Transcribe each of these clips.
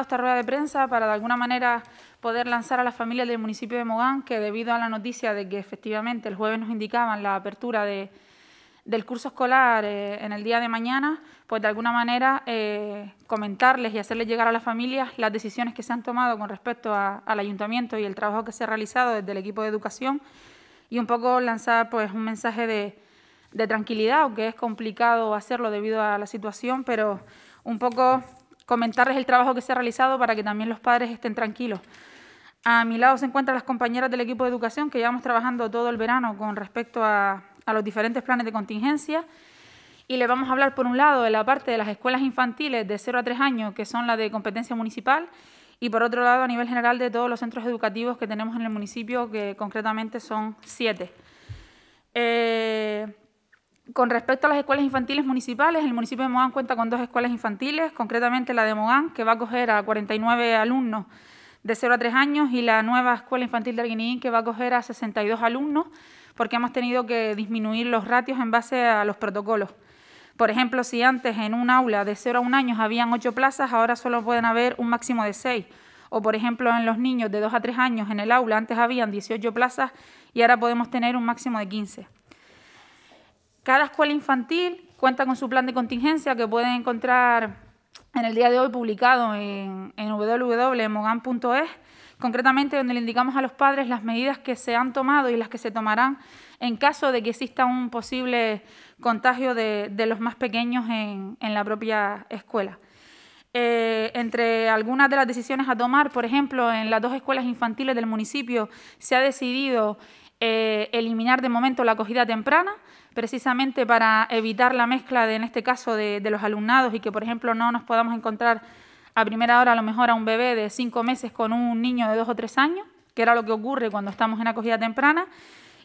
esta rueda de prensa para de alguna manera poder lanzar a las familias del municipio de Mogán que debido a la noticia de que efectivamente el jueves nos indicaban la apertura del curso escolar eh, en el día de mañana, pues de alguna manera eh, comentarles y hacerles llegar a las familias las decisiones que se han tomado con respecto al ayuntamiento y el trabajo que se ha realizado desde el equipo de educación y un poco lanzar pues un mensaje de, de tranquilidad, aunque es complicado hacerlo debido a la situación, pero un poco comentarles el trabajo que se ha realizado para que también los padres estén tranquilos. A mi lado se encuentran las compañeras del equipo de educación que llevamos trabajando todo el verano con respecto a, los diferentes planes de contingencia y les vamos a hablar por un lado de la parte de las escuelas infantiles de 0 a 3 años que son la de competencia municipal y por otro lado a nivel general de todos los centros educativos que tenemos en el municipio que concretamente son 7. Eh, con respecto a las escuelas infantiles municipales, el municipio de Mogán cuenta con dos escuelas infantiles, concretamente la de Mogán, que va a acoger a 49 alumnos de 0 a 3 años, y la nueva escuela infantil de Arguinín, que va a acoger a 62 alumnos, porque hemos tenido que disminuir los ratios en base a los protocolos. Por ejemplo, si antes en un aula de 0 a 1 años habían 8 plazas, ahora solo pueden haber un máximo de 6. O, por ejemplo, en los niños de 2 a 3 años en el aula antes habían 18 plazas y ahora podemos tener un máximo de 15. Cada escuela infantil cuenta con su plan de contingencia que pueden encontrar en el día de hoy publicado en, www.mogan.es, concretamente donde le indicamos a los padres las medidas que se han tomado y las que se tomarán en caso de que exista un posible contagio de, los más pequeños en, la propia escuela. Eh, entre algunas de las decisiones a tomar, por ejemplo, en las dos escuelas infantiles del municipio se ha decidido eh, eliminar de momento la acogida temprana, precisamente para evitar la mezcla, de, en este caso, de, los alumnados y que, por ejemplo, no nos podamos encontrar a primera hora a lo mejor a un bebé de cinco meses con un niño de dos o tres años, que era lo que ocurre cuando estamos en acogida temprana,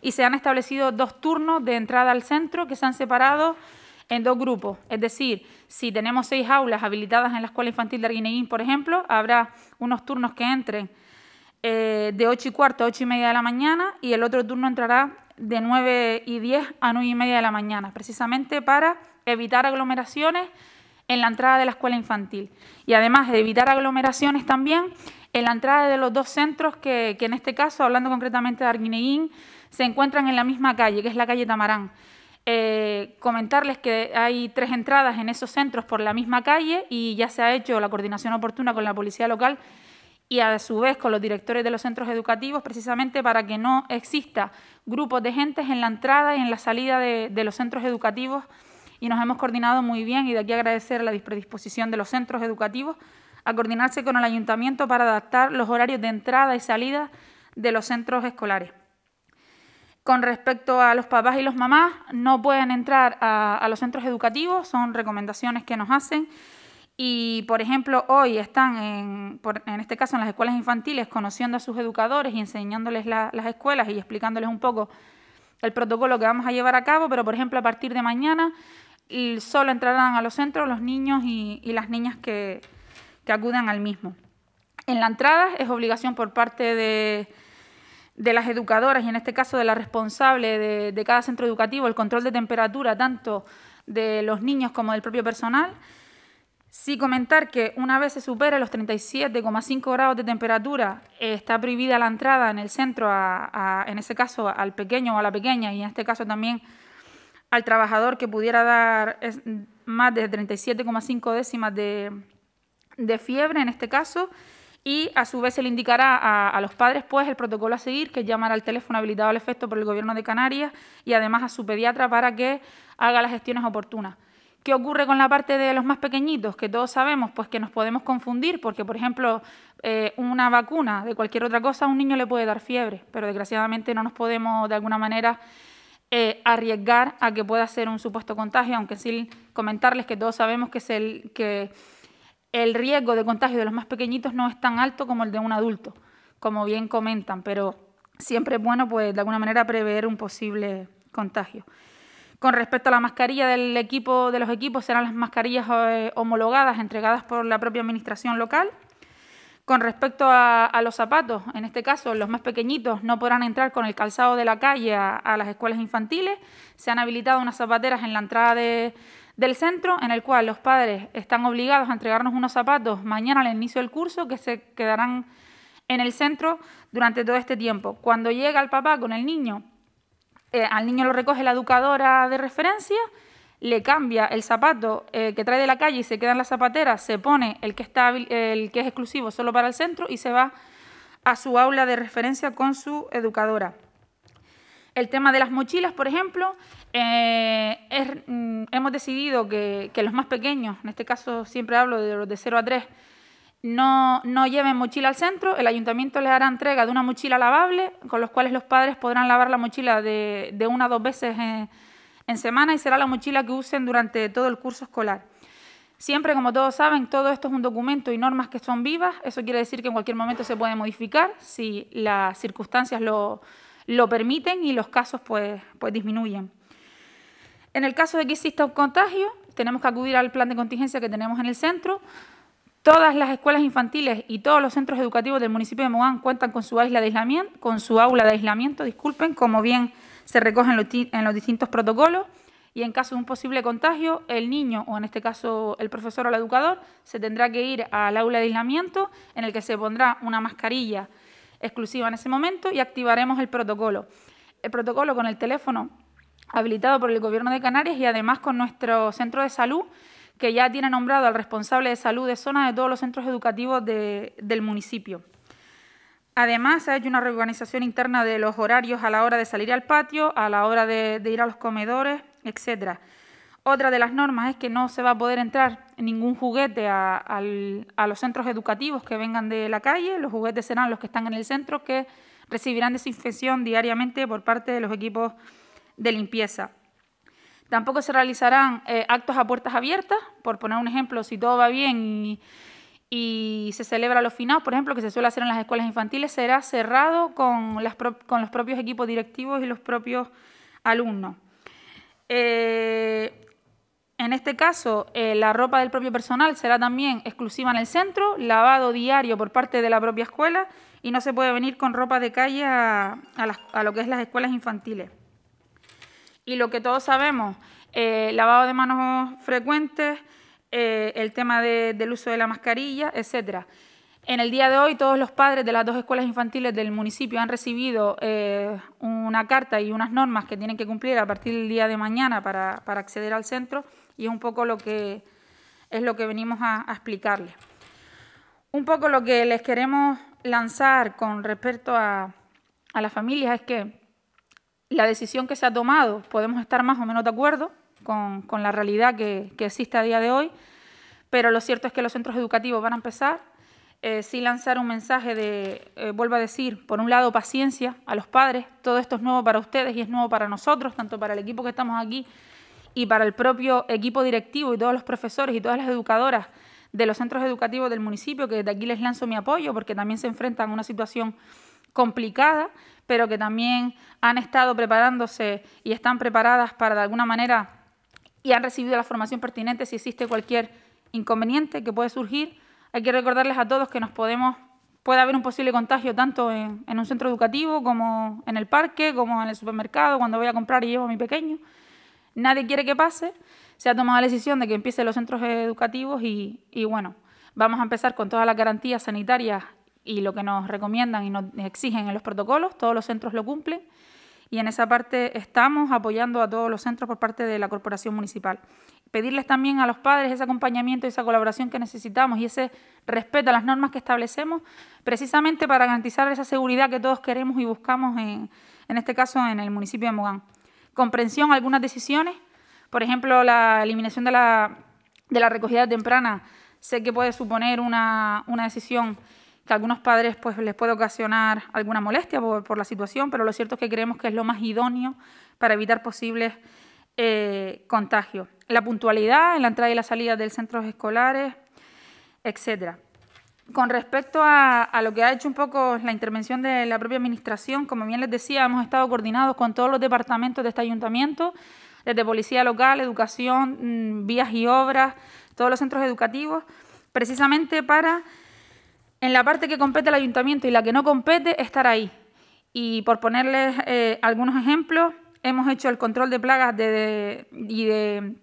y se han establecido dos turnos de entrada al centro que se han separado en dos grupos. Es decir, si tenemos seis aulas habilitadas en la Escuela Infantil de Arguineguín, por ejemplo, habrá unos turnos que entren eh, de ocho y cuarto a 8 y media de la mañana y el otro turno entrará de 9 y 10 a 9 y media de la mañana, precisamente para evitar aglomeraciones en la entrada de la escuela infantil y además de evitar aglomeraciones también en la entrada de los dos centros que, en este caso, hablando concretamente de Arguineguín, se encuentran en la misma calle, que es la calle Tamarán. Eh, comentarles que hay tres entradas en esos centros por la misma calle y ya se ha hecho la coordinación oportuna con la policía local y a su vez con los directores de los centros educativos precisamente para que no exista grupos de gentes en la entrada y en la salida de, los centros educativos y nos hemos coordinado muy bien y de aquí agradecer la predisposición de los centros educativos a coordinarse con el ayuntamiento para adaptar los horarios de entrada y salida de los centros escolares. Con respecto a los papás y los mamás, no pueden entrar a los centros educativos, son recomendaciones que nos hacen y, por ejemplo, hoy están, en, en este caso, en las escuelas infantiles, conociendo a sus educadores y enseñándoles las escuelas y explicándoles un poco el protocolo que vamos a llevar a cabo, pero, por ejemplo, a partir de mañana solo entrarán a los centros los niños y, las niñas que, que acudan al mismo. En la entrada es obligación por parte de, de las educadoras y en este caso de la responsable de, de, cada centro educativo el control de temperatura tanto de los niños como del propio personal Sí, comentar que una vez se supere los 37,5 grados de temperatura, eh, está prohibida la entrada en el centro, en ese caso al pequeño o a la pequeña, y en este caso también al trabajador que pudiera dar más de 37,5 décimas de, fiebre, en este caso, y a su vez se le indicará a, los padres pues el protocolo a seguir, que es llamar al teléfono habilitado al efecto por el Gobierno de Canarias y además a su pediatra para que haga las gestiones oportunas. ¿Qué ocurre con la parte de los más pequeñitos? Que todos sabemos pues, que nos podemos confundir porque, por ejemplo, eh, una vacuna de cualquier otra cosa a un niño le puede dar fiebre, pero desgraciadamente no nos podemos de alguna manera eh, arriesgar a que pueda ser un supuesto contagio, aunque sin comentarles que todos sabemos que, es el, que el riesgo de contagio de los más pequeñitos no es tan alto como el de un adulto, como bien comentan, pero siempre es bueno pues, de alguna manera prever un posible contagio. Con respecto a la mascarilla del equipo, de los equipos, serán las mascarillas eh, homologadas entregadas por la propia administración local. Con respecto a, los zapatos, en este caso los más pequeñitos no podrán entrar con el calzado de la calle a, las escuelas infantiles. Se han habilitado unas zapateras en la entrada del centro en el cual los padres están obligados a entregarnos unos zapatos mañana al inicio del curso que se quedarán en el centro durante todo este tiempo. Cuando llega el papá con el niño eh, al niño lo recoge la educadora de referencia, le cambia el zapato eh, que trae de la calle y se queda en la zapatera, se pone el que, el que es exclusivo solo para el centro y se va a su aula de referencia con su educadora. El tema de las mochilas, por ejemplo, eh, mm, hemos decidido que, que, los más pequeños, en este caso siempre hablo de los de 0 a 3, no, lleven mochila al centro, el ayuntamiento les hará entrega de una mochila lavable, con los cuales los padres podrán lavar la mochila de, una o dos veces en, semana y será la mochila que usen durante todo el curso escolar. Siempre, como todos saben, todo esto es un documento y normas que son vivas. Eso quiere decir que en cualquier momento se puede modificar si las circunstancias lo, lo permiten y los casos pues, pues disminuyen. En el caso de que exista un contagio, tenemos que acudir al plan de contingencia que tenemos en el centro Todas las escuelas infantiles y todos los centros educativos del municipio de Mogán cuentan con su, aislamiento, con su aula de aislamiento, disculpen, como bien se recoge en los, en los distintos protocolos, y en caso de un posible contagio, el niño, o en este caso el profesor o el educador, se tendrá que ir al aula de aislamiento, en el que se pondrá una mascarilla exclusiva en ese momento y activaremos el protocolo. El protocolo con el teléfono habilitado por el Gobierno de Canarias y además con nuestro centro de salud que ya tiene nombrado al responsable de salud de zona de todos los centros educativos del municipio. Además, se ha hecho una reorganización interna de los horarios a la hora de salir al patio, a la hora de, ir a los comedores, etc. Otra de las normas es que no se va a poder entrar ningún juguete a los centros educativos que vengan de la calle. Los juguetes serán los que están en el centro, que recibirán desinfección diariamente por parte de los equipos de limpieza. Tampoco se realizarán eh, actos a puertas abiertas, por poner un ejemplo, si todo va bien y, se celebra los finados, por ejemplo, que se suele hacer en las escuelas infantiles, será cerrado con, los propios equipos directivos y los propios alumnos. Eh, en este caso, eh, la ropa del propio personal será también exclusiva en el centro, lavado diario por parte de la propia escuela y no se puede venir con ropa de calle a, a lo que es las escuelas infantiles y lo que todos sabemos, eh, lavado de manos frecuentes, eh, el tema del uso de la mascarilla, etc. En el día de hoy, todos los padres de las dos escuelas infantiles del municipio han recibido eh, una carta y unas normas que tienen que cumplir a partir del día de mañana para, acceder al centro y es un poco lo que es lo que venimos a, a explicarles. Un poco lo que les queremos lanzar con respecto a, a las familias es que la decisión que se ha tomado, podemos estar más o menos de acuerdo con, la realidad que, existe a día de hoy, pero lo cierto es que los centros educativos van a empezar eh, sí lanzar un mensaje de, eh, vuelvo a decir, por un lado paciencia a los padres, todo esto es nuevo para ustedes y es nuevo para nosotros, tanto para el equipo que estamos aquí y para el propio equipo directivo y todos los profesores y todas las educadoras de los centros educativos del municipio, que desde aquí les lanzo mi apoyo porque también se enfrentan a una situación complicada, pero que también han estado preparándose y están preparadas para de alguna manera y han recibido la formación pertinente si existe cualquier inconveniente que puede surgir. Hay que recordarles a todos que nos podemos puede haber un posible contagio tanto en, un centro educativo como en el parque, como en el supermercado, cuando voy a comprar y llevo a mi pequeño. Nadie quiere que pase. Se ha tomado la decisión de que empiecen los centros educativos y, y bueno, vamos a empezar con todas las garantías sanitarias y lo que nos recomiendan y nos exigen en los protocolos, todos los centros lo cumplen y en esa parte estamos apoyando a todos los centros por parte de la corporación municipal. Pedirles también a los padres ese acompañamiento y esa colaboración que necesitamos y ese respeto a las normas que establecemos, precisamente para garantizar esa seguridad que todos queremos y buscamos, en, en este caso, en el municipio de Mogán. Comprensión algunas decisiones, por ejemplo, la eliminación de la, de la recogida temprana, sé que puede suponer una, una decisión que algunos padres pues, les puede ocasionar alguna molestia por, la situación, pero lo cierto es que creemos que es lo más idóneo para evitar posibles eh, contagios. La puntualidad en la entrada y la salida de centros escolares, etcétera. Con respecto a, lo que ha hecho un poco la intervención de la propia administración, como bien les decía, hemos estado coordinados con todos los departamentos de este ayuntamiento, desde policía local, educación, mm, vías y obras, todos los centros educativos, precisamente para en la parte que compete al ayuntamiento y la que no compete, estar ahí. Y por ponerles eh, algunos ejemplos, hemos hecho el control de plagas de, y de,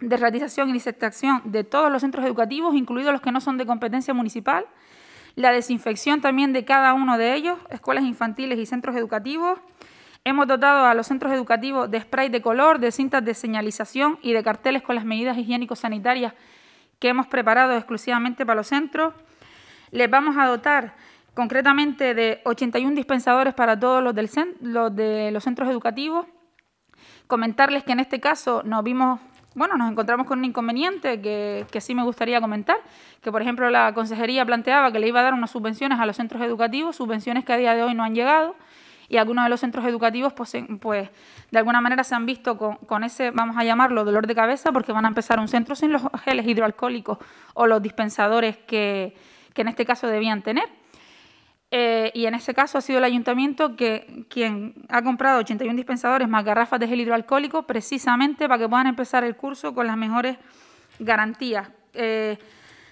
de y disectación de todos los centros educativos, incluidos los que no son de competencia municipal, la desinfección también de cada uno de ellos, escuelas infantiles y centros educativos. Hemos dotado a los centros educativos de spray de color, de cintas de señalización y de carteles con las medidas higiénico-sanitarias que hemos preparado exclusivamente para los centros. Les vamos a dotar concretamente de 81 dispensadores para todos los, del de los centros educativos. Comentarles que en este caso nos vimos bueno, nos encontramos con un inconveniente que, sí me gustaría comentar, que por ejemplo la consejería planteaba que le iba a dar unas subvenciones a los centros educativos, subvenciones que a día de hoy no han llegado, y algunos de los centros educativos pues, pues de alguna manera se han visto con, con, ese, vamos a llamarlo, dolor de cabeza, porque van a empezar un centro sin los geles hidroalcohólicos o los dispensadores que, que en este caso debían tener. Eh, y en este caso ha sido el ayuntamiento que, quien ha comprado 81 dispensadores más garrafas de gel hidroalcohólico precisamente para que puedan empezar el curso con las mejores garantías. Eh,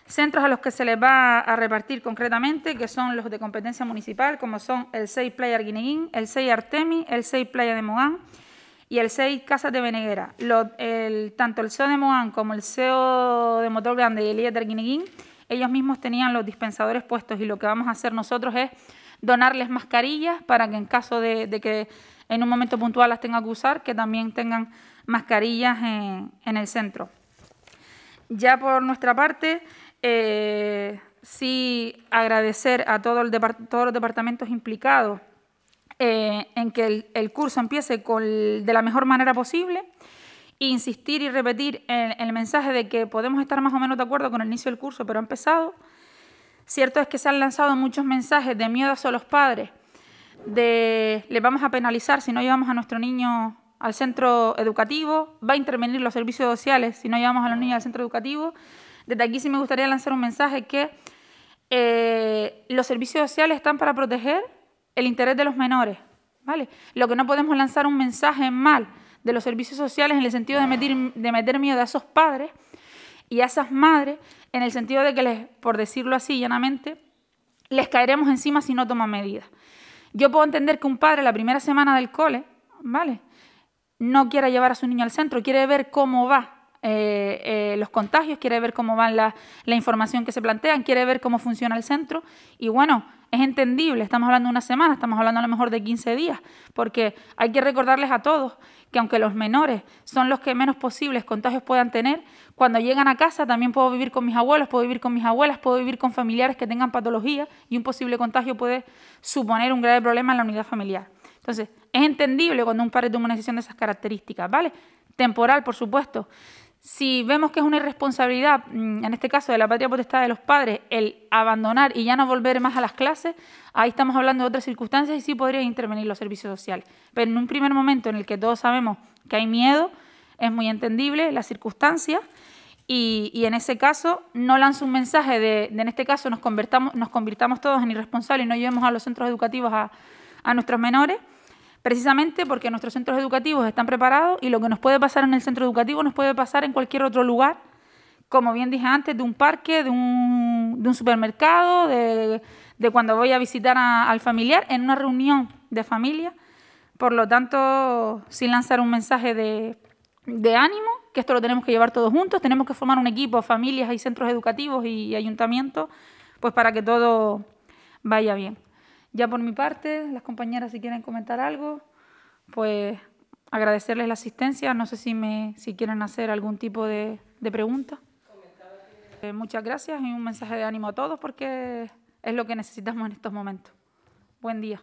centros a los que se les va a repartir concretamente, que son los de competencia municipal, como son el 6 Playa Arguineguín, el 6 Artemi, el 6 Playa de Mogán y el 6 Casas de Beneguera. tanto el CEO de Mogán como el CEO de Motor Grande y el IES de Arguineguín ellos mismos tenían los dispensadores puestos y lo que vamos a hacer nosotros es donarles mascarillas para que en caso de, que en un momento puntual las tenga que usar, que también tengan mascarillas en, el centro. Ya por nuestra parte, eh, sí agradecer a todos los departamentos implicados eh, en que el, curso empiece de la mejor manera posible insistir y repetir el, el mensaje de que podemos estar más o menos de acuerdo con el inicio del curso, pero ha empezado. Cierto es que se han lanzado muchos mensajes de miedo a los padres, de les vamos a penalizar si no llevamos a nuestro niño al centro educativo, va a intervenir los servicios sociales si no llevamos a los niños al centro educativo. Desde aquí sí me gustaría lanzar un mensaje que eh, los servicios sociales están para proteger el interés de los menores, ¿vale? Lo que no podemos lanzar un mensaje mal de los servicios sociales en el sentido de meter, de miedo a esos padres y a esas madres, en el sentido de que les, por decirlo así llanamente, les caeremos encima si no toman medidas. Yo puedo entender que un padre la primera semana del cole, ¿vale? No quiera llevar a su niño al centro, quiere ver cómo va, eh, eh, los contagios, quiere ver cómo van la, la información que se plantean, quiere ver cómo funciona el centro. Y bueno, es entendible, estamos hablando de una semana, estamos hablando a lo mejor de 15 días, porque hay que recordarles a todos que aunque los menores son los que menos posibles contagios puedan tener, cuando llegan a casa también puedo vivir con mis abuelos, puedo vivir con mis abuelas, puedo vivir con familiares que tengan patología y un posible contagio puede suponer un grave problema en la unidad familiar. Entonces, es entendible cuando un padre toma una decisión de esas características, ¿vale? Temporal, por supuesto si vemos que es una irresponsabilidad, mm, en este caso de la patria potestad de los padres, el abandonar y ya no volver más a las clases, ahí estamos hablando de otras circunstancias y sí podría intervenir los servicios sociales. Pero en un primer momento en el que todos sabemos que hay miedo, es muy entendible la circunstancia y, en ese caso no lanza un mensaje de, en este caso nos, convertamos, nos convirtamos todos en irresponsables y no llevemos a los centros educativos a nuestros menores, precisamente porque nuestros centros educativos están preparados y lo que nos puede pasar en el centro educativo nos puede pasar en cualquier otro lugar, como bien dije antes, de un parque, de un, supermercado, de, cuando voy a visitar al familiar, en una reunión de familia. Por lo tanto, sin lanzar un mensaje de, de ánimo, que esto lo tenemos que llevar todos juntos, tenemos que formar un equipo, familias y centros educativos y ayuntamientos, pues para que todo vaya bien. Ya por mi parte, las compañeras si quieren comentar algo, pues agradecerles la asistencia. No sé si, me, si quieren hacer algún tipo de, pregunta. Eh, muchas gracias y un mensaje de ánimo a todos porque es lo que necesitamos en estos momentos. Buen día.